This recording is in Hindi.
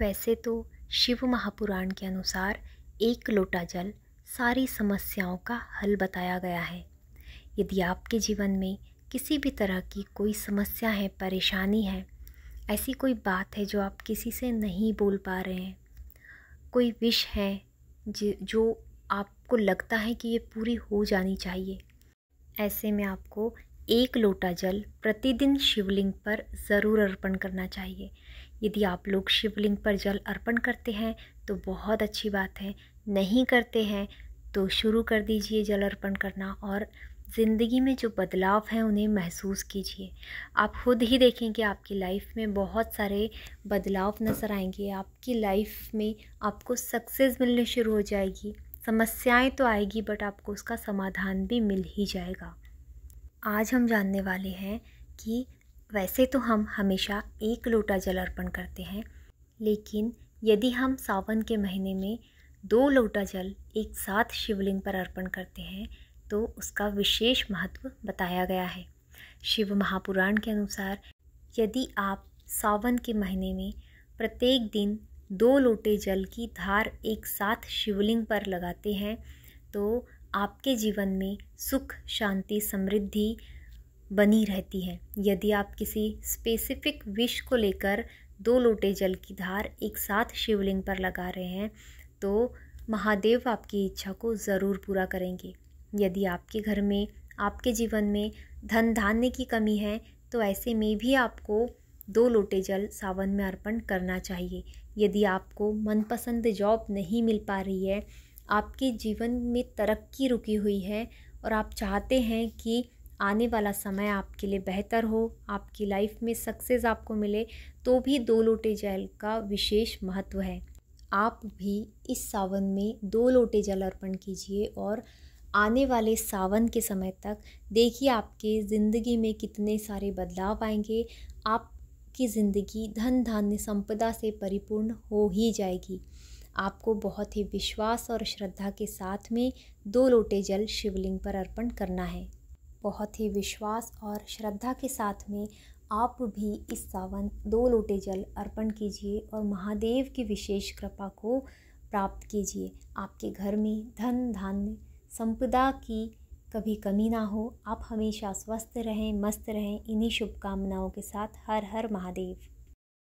वैसे तो शिव महापुराण के अनुसार एक लोटा जल सारी समस्याओं का हल बताया गया है यदि आपके जीवन में किसी भी तरह की कोई समस्या है परेशानी है ऐसी कोई बात है जो आप किसी से नहीं बोल पा रहे हैं कोई विश है जो आपको लगता है कि ये पूरी हो जानी चाहिए ऐसे में आपको एक लोटा जल प्रतिदिन शिवलिंग पर ज़रूर अर्पण करना चाहिए यदि आप लोग शिवलिंग पर जल अर्पण करते हैं तो बहुत अच्छी बात है नहीं करते हैं तो शुरू कर दीजिए जल अर्पण करना और ज़िंदगी में जो बदलाव हैं उन्हें महसूस कीजिए आप खुद ही देखें कि आपकी लाइफ में बहुत सारे बदलाव नज़र आएंगे आपकी लाइफ में आपको सक्सेस मिलने शुरू हो जाएगी समस्याएं तो आएगी बट आपको उसका समाधान भी मिल ही जाएगा आज हम जानने वाले हैं कि वैसे तो हम हमेशा एक लोटा जल अर्पण करते हैं लेकिन यदि हम सावन के महीने में दो लोटा जल एक साथ शिवलिंग पर अर्पण करते हैं तो उसका विशेष महत्व बताया गया है शिव महापुराण के अनुसार यदि आप सावन के महीने में प्रत्येक दिन दो लोटे जल की धार एक साथ शिवलिंग पर लगाते हैं तो आपके जीवन में सुख शांति समृद्धि बनी रहती है यदि आप किसी स्पेसिफिक विश को लेकर दो लोटे जल की धार एक साथ शिवलिंग पर लगा रहे हैं तो महादेव आपकी इच्छा को ज़रूर पूरा करेंगे यदि आपके घर में आपके जीवन में धन धान्य की कमी है तो ऐसे में भी आपको दो लोटे जल सावन में अर्पण करना चाहिए यदि आपको मनपसंद जॉब नहीं मिल पा रही है आपके जीवन में तरक्की रुकी हुई है और आप चाहते हैं कि आने वाला समय आपके लिए बेहतर हो आपकी लाइफ में सक्सेस आपको मिले तो भी दो लोटे जल का विशेष महत्व है आप भी इस सावन में दो लोटे जल अर्पण कीजिए और आने वाले सावन के समय तक देखिए आपके ज़िंदगी में कितने सारे बदलाव आएंगे आपकी ज़िंदगी धन धान्य संपदा से परिपूर्ण हो ही जाएगी आपको बहुत ही विश्वास और श्रद्धा के साथ में दो लोटे जल शिवलिंग पर अर्पण करना है बहुत ही विश्वास और श्रद्धा के साथ में आप भी इस सावन दो लोटे जल अर्पण कीजिए और महादेव की विशेष कृपा को प्राप्त कीजिए आपके घर में धन धान्य संपदा की कभी कमी ना हो आप हमेशा स्वस्थ रहें मस्त रहें इन्हीं शुभकामनाओं के साथ हर हर महादेव